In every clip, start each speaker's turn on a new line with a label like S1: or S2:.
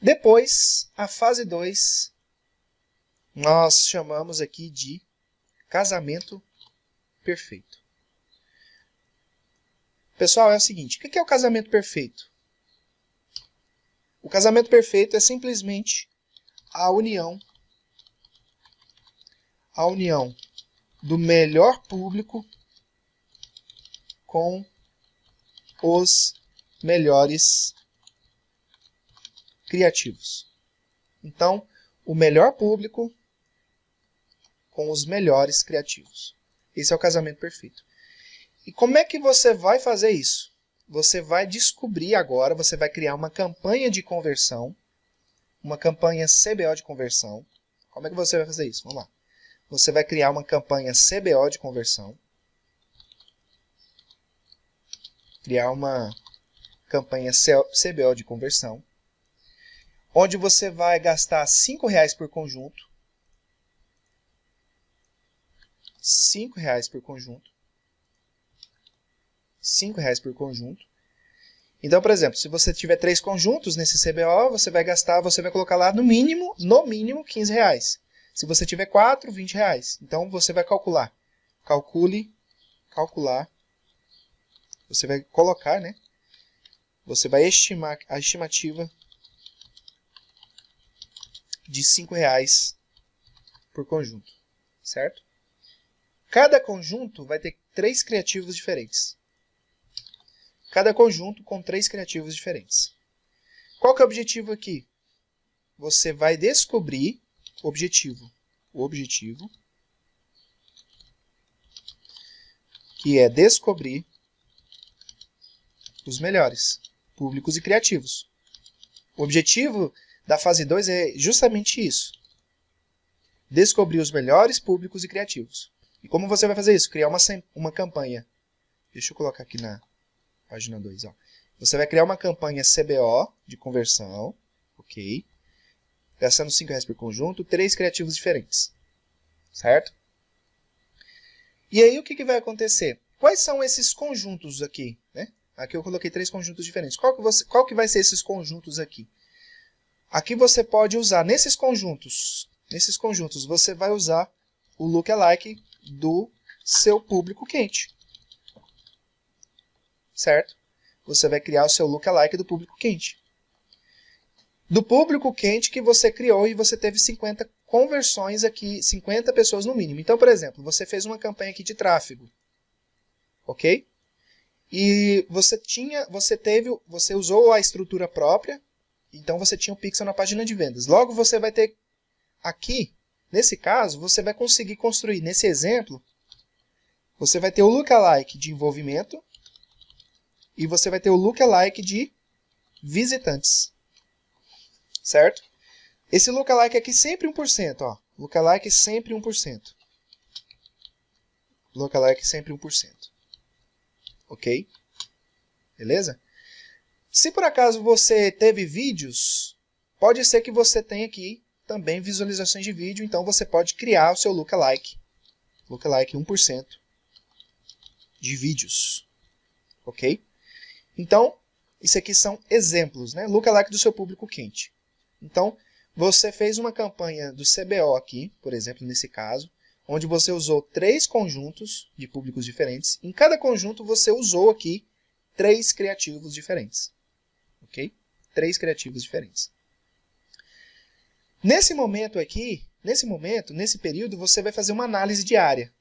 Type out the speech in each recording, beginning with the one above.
S1: Depois, a fase 2, nós chamamos aqui de casamento perfeito. Pessoal, é o seguinte: o que é o casamento perfeito? O casamento perfeito é simplesmente a união a união do melhor público com os melhores criativos. Então, o melhor público com os melhores criativos. Esse é o casamento perfeito. E como é que você vai fazer isso? Você vai descobrir agora, você vai criar uma campanha de conversão, uma campanha CBO de conversão. Como é que você vai fazer isso? Vamos lá. Você vai criar uma campanha CBO de conversão. Criar uma campanha CBO de conversão onde você vai gastar cinco reais por conjunto, cinco reais por conjunto, cinco reais por conjunto. Então, por exemplo, se você tiver três conjuntos nesse CBO, você vai gastar, você vai colocar lá no mínimo, no mínimo, 15 reais. Se você tiver quatro, 20 reais. Então, você vai calcular. Calcule, calcular. Você vai colocar, né? Você vai estimar a estimativa de 5 reais por conjunto, certo? Cada conjunto vai ter três criativos diferentes. Cada conjunto com três criativos diferentes. Qual que é o objetivo aqui? Você vai descobrir o objetivo. O objetivo que é descobrir os melhores, públicos e criativos. O objetivo da fase 2 é justamente isso. Descobrir os melhores públicos e criativos. E como você vai fazer isso? Criar uma, uma campanha. Deixa eu colocar aqui na página 2. Você vai criar uma campanha CBO de conversão, ok? Gastando 5 reais por conjunto, três criativos diferentes, certo? E aí o que, que vai acontecer? Quais são esses conjuntos aqui? Né? Aqui eu coloquei três conjuntos diferentes. Qual que, você, qual que vai ser esses conjuntos aqui? Aqui você pode usar nesses conjuntos, nesses conjuntos você vai usar o lookalike do seu público quente. Certo? Você vai criar o seu lookalike do público quente. Do público quente que você criou e você teve 50 conversões aqui, 50 pessoas no mínimo. Então, por exemplo, você fez uma campanha aqui de tráfego. OK? E você tinha, você teve, você usou a estrutura própria então você tinha o pixel na página de vendas. Logo você vai ter aqui, nesse caso, você vai conseguir construir, nesse exemplo, você vai ter o lookalike de envolvimento e você vai ter o lookalike de visitantes. Certo? Esse lookalike aqui sempre 1%, ó. Lookalike sempre 1%. Lookalike sempre 1%. OK? Beleza? Se por acaso você teve vídeos, pode ser que você tenha aqui também visualizações de vídeo, então você pode criar o seu lookalike, lookalike 1% de vídeos, ok? Então, isso aqui são exemplos, né? Lookalike do seu público quente. Então, você fez uma campanha do CBO aqui, por exemplo, nesse caso, onde você usou três conjuntos de públicos diferentes. Em cada conjunto, você usou aqui três criativos diferentes ok? Três criativos diferentes. Nesse momento aqui, nesse momento, nesse período, você vai fazer uma análise diária.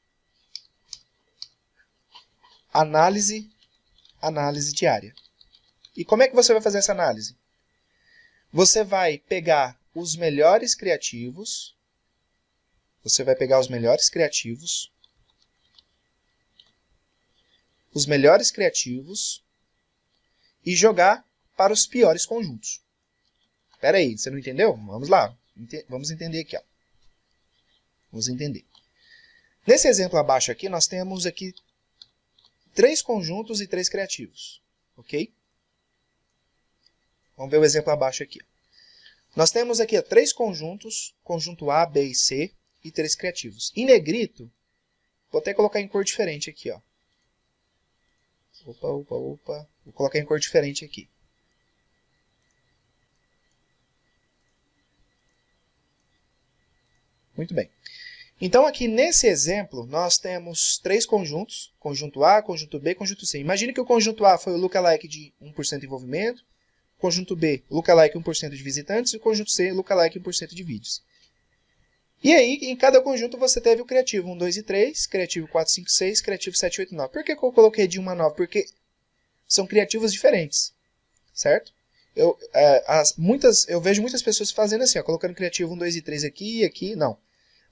S1: Análise, análise diária. E como é que você vai fazer essa análise? Você vai pegar os melhores criativos, você vai pegar os melhores criativos, os melhores criativos e jogar para os piores conjuntos. Pera aí, você não entendeu? Vamos lá, vamos entender aqui. Ó. Vamos entender. Nesse exemplo abaixo aqui, nós temos aqui três conjuntos e três criativos, ok? Vamos ver o exemplo abaixo aqui. Nós temos aqui ó, três conjuntos, conjunto A, B e C, e três criativos. Em negrito, vou até colocar em cor diferente aqui, ó. Opa, opa, opa. Vou colocar em cor diferente aqui. Muito bem. Então, aqui nesse exemplo, nós temos três conjuntos, conjunto A, conjunto B e conjunto C. Imagine que o conjunto A foi o lookalike de 1% de envolvimento, conjunto B, lookalike 1% de visitantes, e o conjunto C, lookalike 1% de vídeos. E aí, em cada conjunto, você teve o criativo 1, 2 e 3, criativo 4, 5, 6, criativo 7, 8 9. Por que, eu coloquei de 1 a 9? Porque são criativos diferentes, certo? Eu, é, as, muitas, eu vejo muitas pessoas fazendo assim, ó, colocando criativo 1, 2 e 3 aqui e aqui. Não.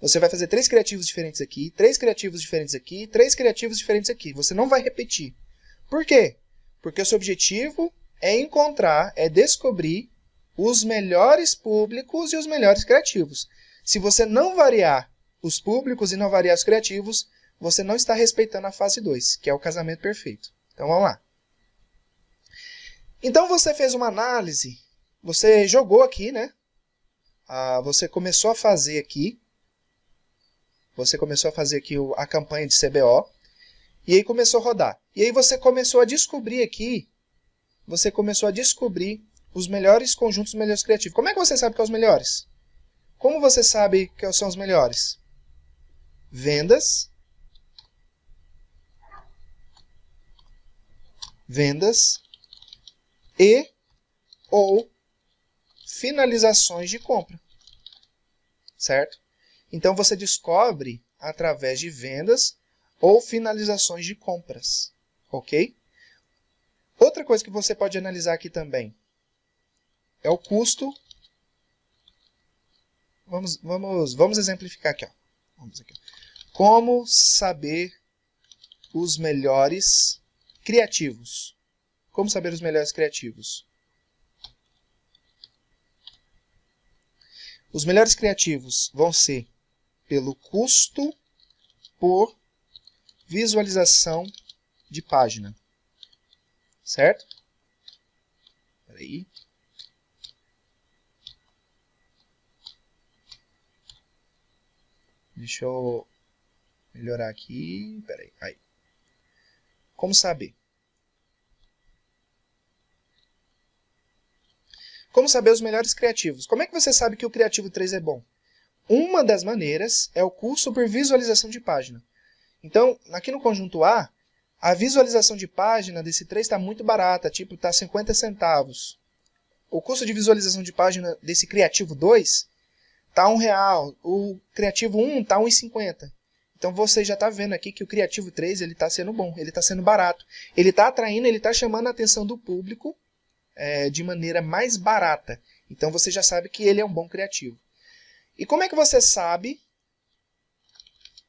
S1: Você vai fazer três criativos diferentes aqui, três criativos diferentes aqui, três criativos diferentes aqui. Você não vai repetir. Por quê? Porque o seu objetivo é encontrar, é descobrir os melhores públicos e os melhores criativos. Se você não variar os públicos e não variar os criativos, você não está respeitando a fase 2, que é o casamento perfeito. Então vamos lá. Então você fez uma análise, você jogou aqui, né? Ah, você começou a fazer aqui você começou a fazer aqui a campanha de CBO e aí começou a rodar. E aí você começou a descobrir aqui, você começou a descobrir os melhores conjuntos, os melhores criativos. Como é que você sabe que são é os melhores? Como você sabe que são os melhores? Vendas. Vendas e ou finalizações de compra. Certo? Então você descobre através de vendas ou finalizações de compras, ok? Outra coisa que você pode analisar aqui também é o custo. Vamos, vamos, vamos exemplificar aqui, ó. Vamos aqui. Como saber os melhores criativos? Como saber os melhores criativos? Os melhores criativos vão ser pelo custo por visualização de página. Certo? Peraí. Deixa eu melhorar aqui. Peraí. Aí. Como saber? Como saber os melhores criativos? Como é que você sabe que o criativo 3 é bom? Uma das maneiras é o curso por visualização de página. Então, aqui no conjunto A, a visualização de página desse 3 está muito barata, tipo, está 50 centavos. O custo de visualização de página desse Criativo 2 está um real, o Criativo 1 está R$1,50. Então você já está vendo aqui que o Criativo 3 ele está sendo bom, ele está sendo barato. Ele está atraindo, ele está chamando a atenção do público é, de maneira mais barata. Então você já sabe que ele é um bom criativo. E como é que você sabe?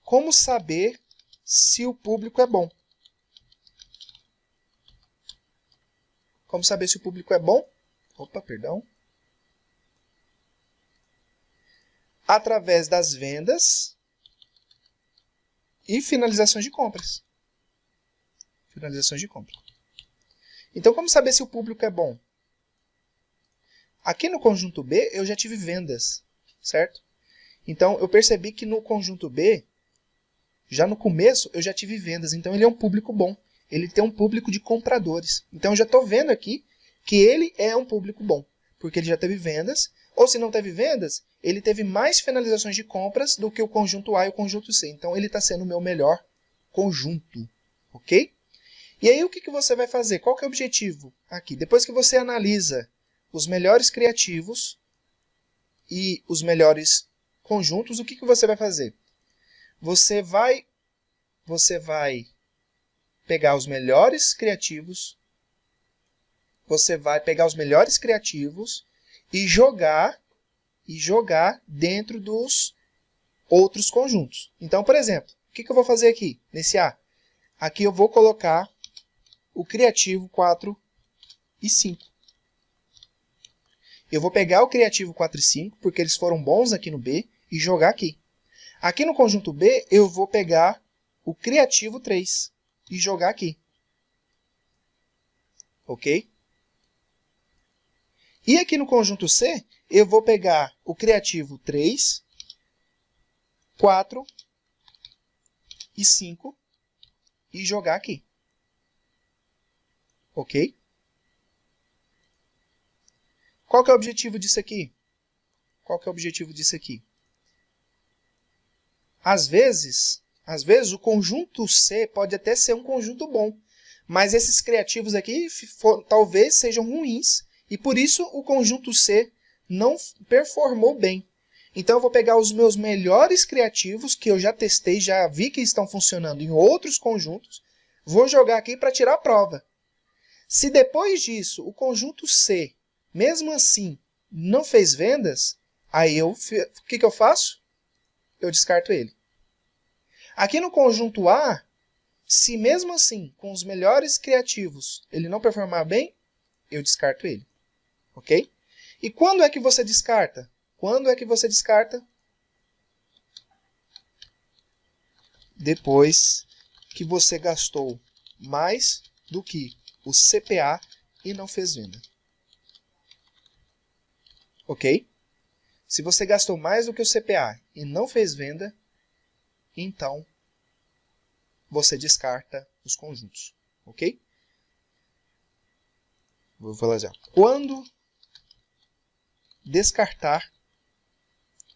S1: Como saber se o público é bom? Como saber se o público é bom? Opa, perdão. Através das vendas e finalizações de compras. Finalizações de compra. Então, como saber se o público é bom? Aqui no conjunto B, eu já tive vendas certo? Então eu percebi que no conjunto B, já no começo eu já tive vendas, então ele é um público bom. Ele tem um público de compradores. Então eu já estou vendo aqui que ele é um público bom, porque ele já teve vendas, ou se não teve vendas, ele teve mais finalizações de compras do que o conjunto A e o conjunto C. Então ele está sendo o meu melhor conjunto, ok? E aí o que, que você vai fazer? Qual que é o objetivo aqui? Depois que você analisa os melhores criativos, e os melhores conjuntos, o que, que você vai fazer? Você vai, você vai pegar os melhores criativos, você vai pegar os melhores criativos e jogar e jogar dentro dos outros conjuntos. Então, por exemplo, o que, que eu vou fazer aqui nesse A? Aqui eu vou colocar o criativo 4 e 5. Eu vou pegar o Criativo 4 e 5, porque eles foram bons aqui no B, e jogar aqui. Aqui no conjunto B, eu vou pegar o Criativo 3 e jogar aqui. Ok? E aqui no conjunto C, eu vou pegar o Criativo 3, 4 e 5 e jogar aqui. Ok? Qual que é o objetivo disso aqui? Qual que é o objetivo disso aqui? Às vezes, às vezes o conjunto C pode até ser um conjunto bom, mas esses criativos aqui for, talvez sejam ruins e por isso o conjunto C não performou bem. Então eu vou pegar os meus melhores criativos que eu já testei, já vi que estão funcionando em outros conjuntos, vou jogar aqui para tirar a prova. Se depois disso o conjunto C mesmo assim não fez vendas, aí eu o que, que eu faço? Eu descarto ele. Aqui no conjunto A, se mesmo assim, com os melhores criativos, ele não performar bem, eu descarto ele. Ok? E quando é que você descarta? Quando é que você descarta? Depois que você gastou mais do que o CPA e não fez venda ok? Se você gastou mais do que o CPA e não fez venda, então você descarta os conjuntos, ok? Vou falar já. Assim, Quando descartar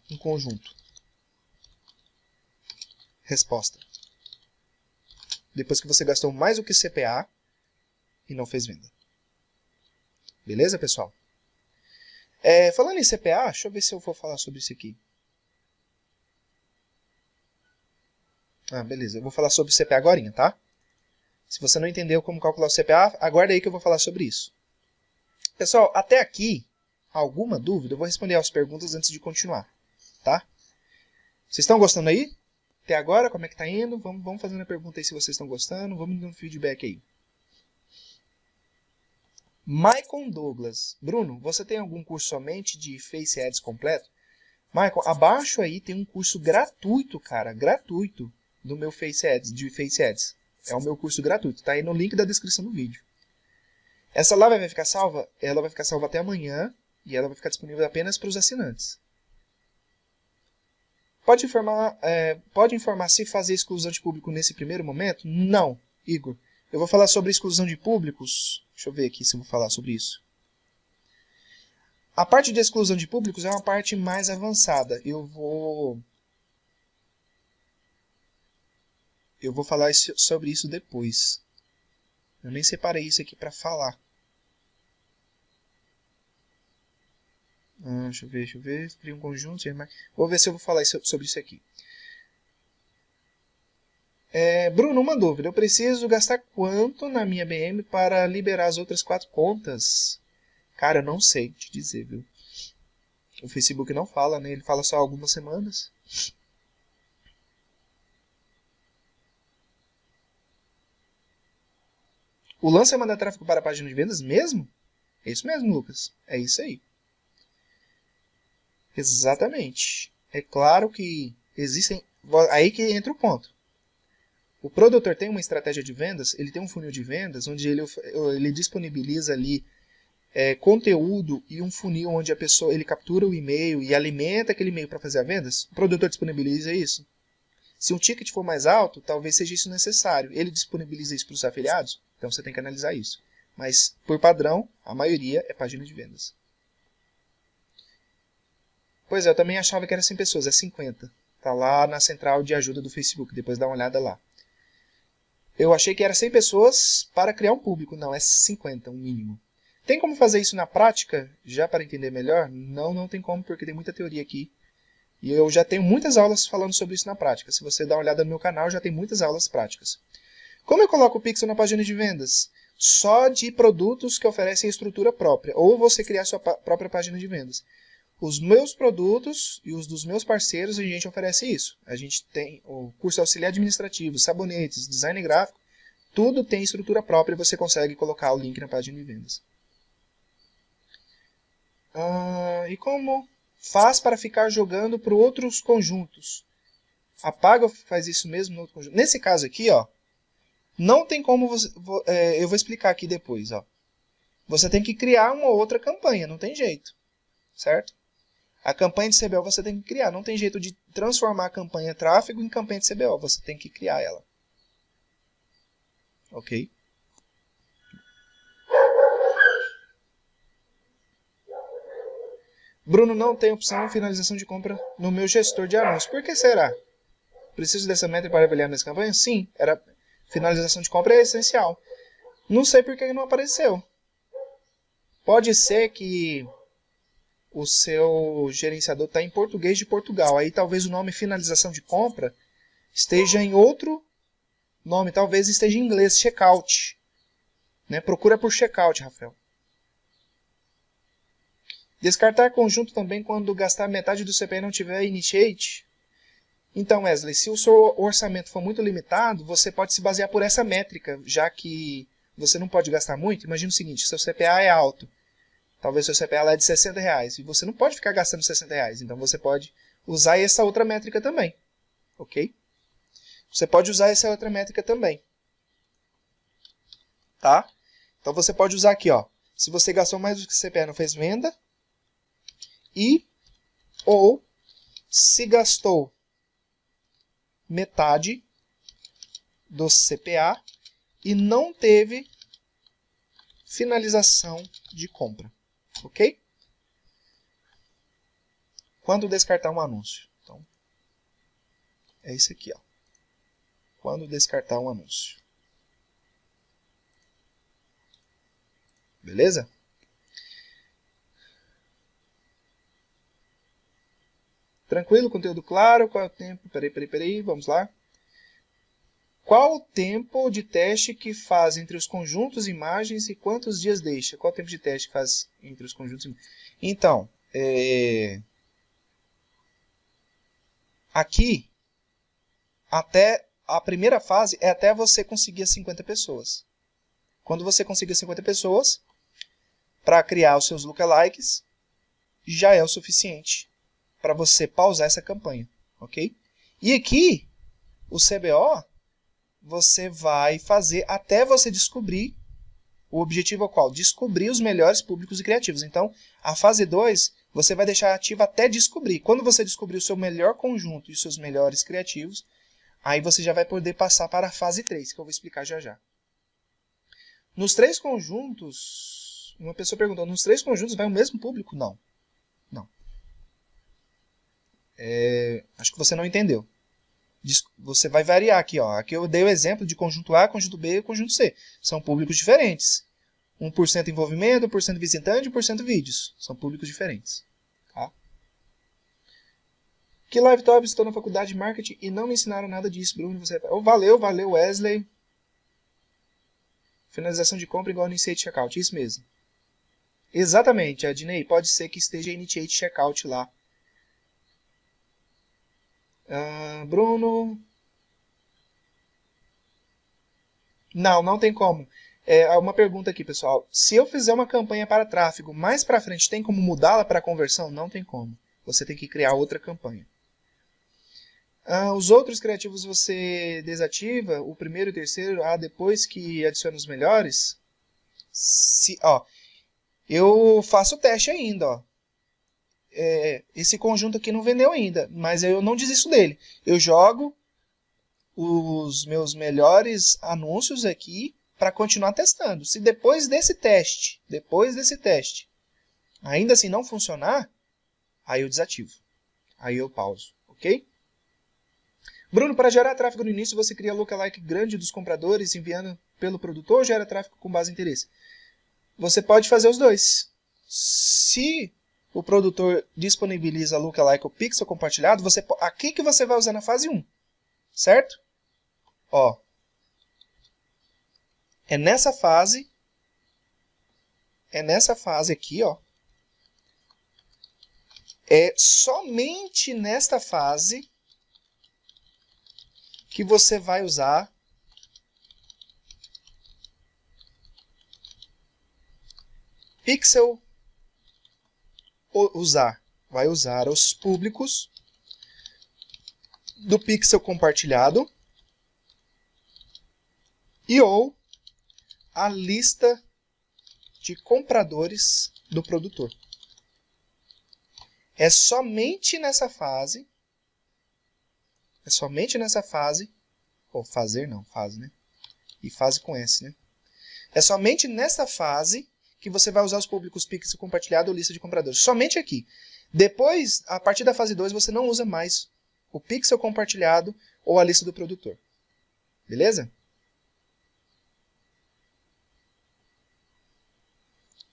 S1: um conjunto? Resposta. Depois que você gastou mais do que CPA e não fez venda. Beleza, pessoal? É, falando em CPA, deixa eu ver se eu vou falar sobre isso aqui. Ah, beleza. Eu vou falar sobre o CPA agora, tá? Se você não entendeu como calcular o CPA, aguarda aí que eu vou falar sobre isso. Pessoal, até aqui, alguma dúvida? Eu vou responder as perguntas antes de continuar, tá? Vocês estão gostando aí? Até agora, como é que tá indo? Vamos, vamos fazendo a pergunta aí se vocês estão gostando. Vamos dando feedback aí. Michael Douglas. Bruno, você tem algum curso somente de Face Ads completo? Michael, abaixo aí tem um curso gratuito, cara, gratuito do meu Face Ads, de Face Ads. É o meu curso gratuito, tá aí no link da descrição do vídeo. Essa lá vai ficar salva? Ela vai ficar salva até amanhã e ela vai ficar disponível apenas para os assinantes. Pode informar, é, pode informar se fazer exclusão de público nesse primeiro momento? Não, Igor. Eu vou falar sobre exclusão de públicos Deixa eu ver aqui se eu vou falar sobre isso. A parte de exclusão de públicos é uma parte mais avançada. Eu vou. Eu vou falar sobre isso depois. Eu nem separei isso aqui para falar. Ah, deixa eu ver, deixa eu ver. Cria um conjunto. Vou ver se eu vou falar sobre isso aqui. É, Bruno, uma dúvida. Eu preciso gastar quanto na minha BM para liberar as outras quatro contas? Cara, eu não sei te dizer, viu? O Facebook não fala, né? Ele fala só algumas semanas. O lance é mandar tráfego para a página de vendas mesmo? É isso mesmo, Lucas. É isso aí. Exatamente. É claro que existem. Aí que entra o ponto. O produtor tem uma estratégia de vendas, ele tem um funil de vendas onde ele, ele disponibiliza ali é, conteúdo e um funil onde a pessoa ele captura o e-mail e alimenta aquele e-mail para fazer a vendas, o produtor disponibiliza isso. Se um ticket for mais alto, talvez seja isso necessário. Ele disponibiliza isso para os afiliados? Então você tem que analisar isso. Mas, por padrão, a maioria é página de vendas. Pois é, eu também achava que era 100 pessoas, é 50. Tá lá na central de ajuda do Facebook, depois dá uma olhada lá. Eu achei que era 100 pessoas para criar um público. Não, é 50, um mínimo. Tem como fazer isso na prática, já para entender melhor? Não, não tem como, porque tem muita teoria aqui. E eu já tenho muitas aulas falando sobre isso na prática. Se você dá uma olhada no meu canal, já tem muitas aulas práticas. Como eu coloco o pixel na página de vendas? Só de produtos que oferecem estrutura própria, ou você criar sua própria página de vendas. Os meus produtos e os dos meus parceiros, a gente oferece isso. A gente tem o curso auxiliar administrativo, sabonetes, design gráfico, tudo tem estrutura própria e você consegue colocar o link na página de vendas. Ah, e como faz para ficar jogando para outros conjuntos? A Paga faz isso mesmo no outro conjunto. Nesse caso aqui, ó, não tem como você... Vou, é, eu vou explicar aqui depois. Ó. Você tem que criar uma outra campanha, não tem jeito. Certo? A campanha de CBO você tem que criar. Não tem jeito de transformar a campanha tráfego em campanha de CBO. Você tem que criar ela. Ok? Bruno, não tem opção de finalização de compra no meu gestor de anúncios. Por que será? Preciso dessa meta para avaliar minhas campanhas? Sim, era finalização de compra é essencial. Não sei por que não apareceu. Pode ser que o seu gerenciador está em português de Portugal. Aí talvez o nome finalização de compra esteja em outro nome, talvez esteja em inglês, checkout. Né? Procura por checkout, Rafael. Descartar conjunto também quando gastar metade do CPI não tiver initiate. Então, Wesley, se o seu orçamento for muito limitado, você pode se basear por essa métrica, já que você não pode gastar muito. Imagina o seguinte, seu CPA é alto Talvez seu CPA é de 60 reais. E você não pode ficar gastando 60 reais. Então você pode usar essa outra métrica também. Ok? Você pode usar essa outra métrica também. Tá? Então você pode usar aqui, ó. Se você gastou mais do que o CPA não fez venda. E ou se gastou metade do CPA e não teve finalização de compra. Ok? Quando descartar um anúncio. Então, é isso aqui. Ó. Quando descartar um anúncio. Beleza? Tranquilo? Conteúdo claro? Qual é o tempo? Peraí, peraí, peraí. Vamos lá. Qual o tempo de teste que faz entre os conjuntos imagens e quantos dias deixa? Qual o tempo de teste que faz entre os conjuntos imagens? Então, é... aqui, até a primeira fase é até você conseguir as 50 pessoas. Quando você conseguir 50 pessoas, para criar os seus lookalikes, já é o suficiente para você pausar essa campanha, ok? E aqui, o CBO você vai fazer até você descobrir o objetivo qual? Descobrir os melhores públicos e criativos. Então, a fase 2, você vai deixar ativa até descobrir. Quando você descobrir o seu melhor conjunto e os seus melhores criativos, aí você já vai poder passar para a fase 3, que eu vou explicar já já. Nos três conjuntos, uma pessoa perguntou, nos três conjuntos vai o mesmo público? Não. Não. É, acho que você não entendeu você vai variar aqui. Ó. Aqui eu dei o exemplo de conjunto A, conjunto B e conjunto C. São públicos diferentes. 1% envolvimento, 1% visitante, 1% vídeos. São públicos diferentes. Tá? Que live top, estou na faculdade de marketing e não me ensinaram nada disso, Bruno. Você... Oh, valeu, valeu, Wesley. Finalização de compra igual initiate checkout, isso mesmo. Exatamente, Adnei, pode ser que esteja initiate checkout lá Uh, Bruno. Não, não tem como. É uma pergunta aqui, pessoal. Se eu fizer uma campanha para tráfego mais para frente, tem como mudá-la para conversão? Não tem como. Você tem que criar outra campanha. Ah, os outros criativos você desativa, o primeiro e o terceiro, ah, depois que adiciona os melhores. Se, ó, eu faço o teste ainda, ó é, esse conjunto aqui não vendeu ainda, mas eu não desisto dele. Eu jogo os meus melhores anúncios aqui para continuar testando. Se depois desse teste, depois desse teste, ainda assim não funcionar, aí eu desativo. Aí eu pauso, ok? Bruno, para gerar tráfego no início, você cria lookalike grande dos compradores enviando pelo produtor ou gera tráfego com base em interesse? Você pode fazer os dois. Se o produtor disponibiliza lookalike o pixel compartilhado, você, aqui que você vai usar na fase 1, certo? Ó, é nessa fase, é nessa fase aqui, ó, é somente nesta fase que você vai usar pixel usar? Vai usar os públicos do pixel compartilhado e ou a lista de compradores do produtor. É somente nessa fase, é somente nessa fase, ou fazer não, fase, né? E fase com S, né? É somente nessa fase que você vai usar os públicos Pixel compartilhado ou lista de compradores. Somente aqui. Depois, a partir da fase 2, você não usa mais o pixel compartilhado ou a lista do produtor. Beleza?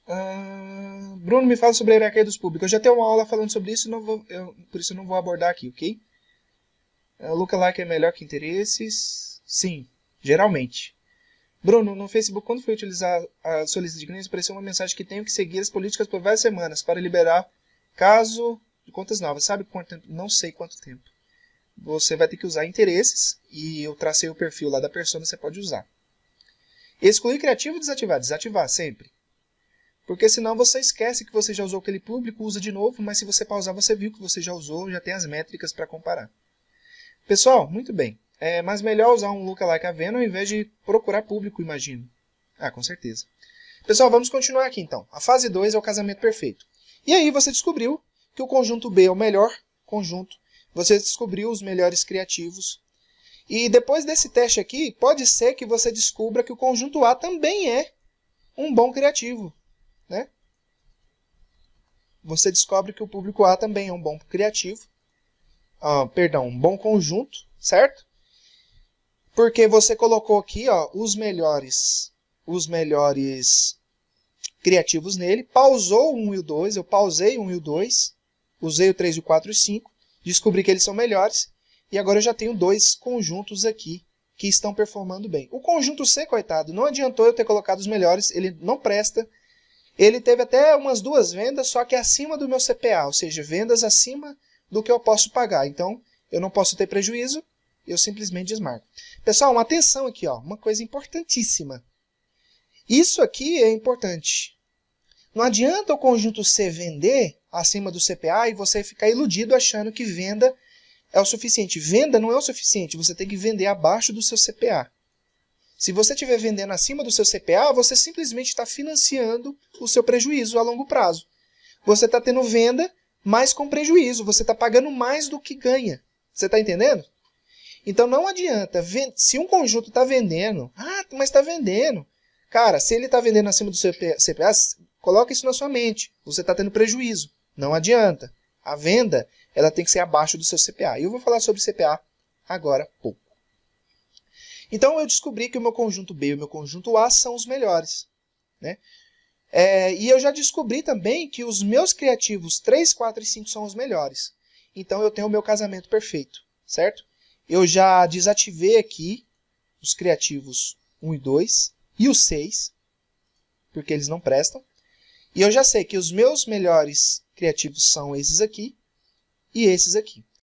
S1: Uh, Bruno, me fala sobre a hierarquia dos públicos. Eu já tenho uma aula falando sobre isso, não vou, eu, por isso eu não vou abordar aqui, ok? Uh, lookalike é melhor que interesses? Sim, geralmente. Bruno, no Facebook, quando foi utilizar a lista de clientes, apareceu uma mensagem que tenho que seguir as políticas por várias semanas para liberar caso de contas novas. Sabe quanto tempo? Não sei quanto tempo. Você vai ter que usar interesses e eu tracei o perfil lá da persona, você pode usar. Excluir criativo desativar. Desativar sempre. Porque senão você esquece que você já usou aquele público, usa de novo, mas se você pausar, você viu que você já usou, já tem as métricas para comparar. Pessoal, muito bem. É, mas melhor usar um lookalike a Venom em vez de procurar público, imagino. Ah, com certeza. Pessoal, vamos continuar aqui então. A fase 2 é o casamento perfeito. E aí você descobriu que o conjunto B é o melhor conjunto, você descobriu os melhores criativos. E depois desse teste aqui, pode ser que você descubra que o conjunto A também é um bom criativo, né? Você descobre que o público A também é um bom criativo, ah, perdão, um bom conjunto, certo? Porque você colocou aqui, ó, os melhores, os melhores criativos nele. Pausou o 1 e o 2, eu pausei o 1 e o 2, usei o 3 e o 4 e o 5, descobri que eles são melhores. E agora eu já tenho dois conjuntos aqui que estão performando bem. O conjunto C, coitado, não adiantou eu ter colocado os melhores, ele não presta. Ele teve até umas duas vendas, só que acima do meu CPA, ou seja, vendas acima do que eu posso pagar. Então, eu não posso ter prejuízo, eu simplesmente desmarco. Pessoal, uma atenção aqui, ó, uma coisa importantíssima. Isso aqui é importante. Não adianta o conjunto C vender acima do CPA e você ficar iludido achando que venda é o suficiente. Venda não é o suficiente, você tem que vender abaixo do seu CPA. Se você estiver vendendo acima do seu CPA, você simplesmente está financiando o seu prejuízo a longo prazo. Você está tendo venda, mas com prejuízo. Você está pagando mais do que ganha. Você está entendendo? Então não adianta. Se um conjunto está vendendo, ah, mas está vendendo. Cara, se ele está vendendo acima do seu CPA, coloca isso na sua mente. Você está tendo prejuízo. Não adianta. A venda ela tem que ser abaixo do seu CPA. E eu vou falar sobre CPA agora pouco. Então eu descobri que o meu conjunto B e o meu conjunto A são os melhores. Né? É, e eu já descobri também que os meus criativos 3, 4 e 5 são os melhores. Então eu tenho o meu casamento perfeito, certo? Eu já desativei aqui os criativos 1 e 2 e os 6, porque eles não prestam. E eu já sei que os meus melhores criativos são esses aqui e esses aqui.